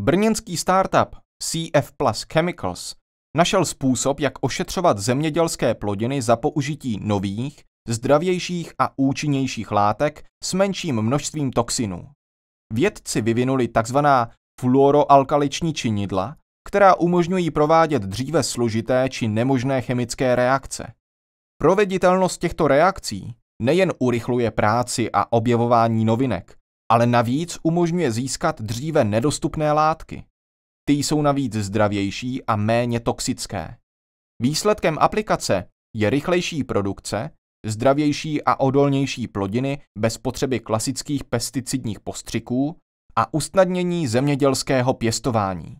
Brněnský startup CF Plus Chemicals našel způsob, jak ošetřovat zemědělské plodiny za použití nových, zdravějších a účinnějších látek s menším množstvím toxinů. Vědci vyvinuli tzv. fluoroalkaliční činidla, která umožňují provádět dříve složité či nemožné chemické reakce. Proveditelnost těchto reakcí nejen urychluje práci a objevování novinek, ale navíc umožňuje získat dříve nedostupné látky. Ty jsou navíc zdravější a méně toxické. Výsledkem aplikace je rychlejší produkce, zdravější a odolnější plodiny bez potřeby klasických pesticidních postřiků a usnadnění zemědělského pěstování.